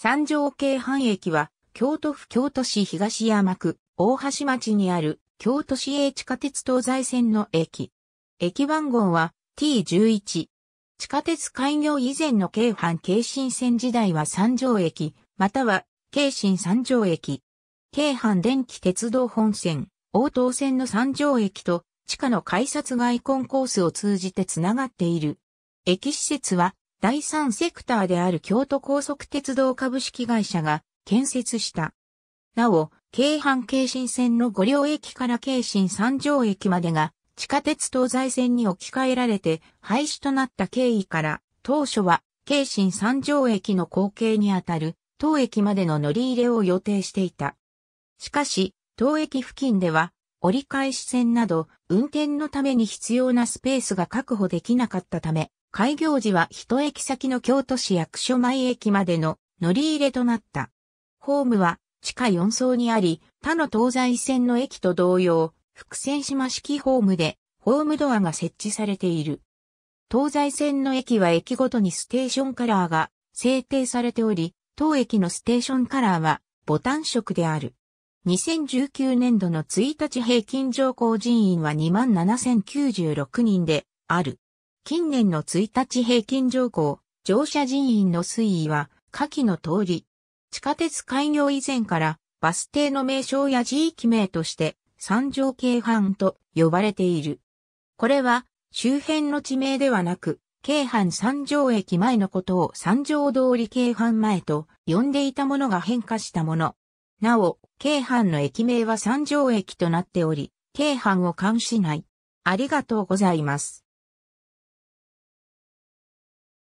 三条京阪駅は、京都府京都市東山区、大橋町にある、京都市営地下鉄東西線の駅。駅番号は T11。地下鉄開業以前の京阪京新線時代は三条駅、または京新三条駅。京阪電気鉄道本線、応答線の三条駅と地下の改札外コンコースを通じてつながっている。駅施設は第三セクターである京都高速鉄道株式会社が建設した。なお、京阪京神線の五両駅から京神三条駅までが地下鉄東西線に置き換えられて廃止となった経緯から当初は京神三条駅の後継にあたる当駅までの乗り入れを予定していた。しかし、当駅付近では折り返し線など運転のために必要なスペースが確保できなかったため、開業時は一駅先の京都市役所前駅までの乗り入れとなった。ホームは地下4層にあり、他の東西線の駅と同様、伏線島式ホームで、ホームドアが設置されている。東西線の駅は駅ごとにステーションカラーが制定されており、当駅のステーションカラーはボタン色である。2019年度の1日平均乗降人員は27,096人である。近年の1日平均乗降、乗車人員の推移は、下記の通り、地下鉄開業以前から、バス停の名称や地域名として、三条京阪と呼ばれている。これは、周辺の地名ではなく、京阪三条駅前のことを三条通り京阪前と呼んでいたものが変化したもの。なお、京阪の駅名は三条駅となっており、京阪を冠しない。ありがとうございます。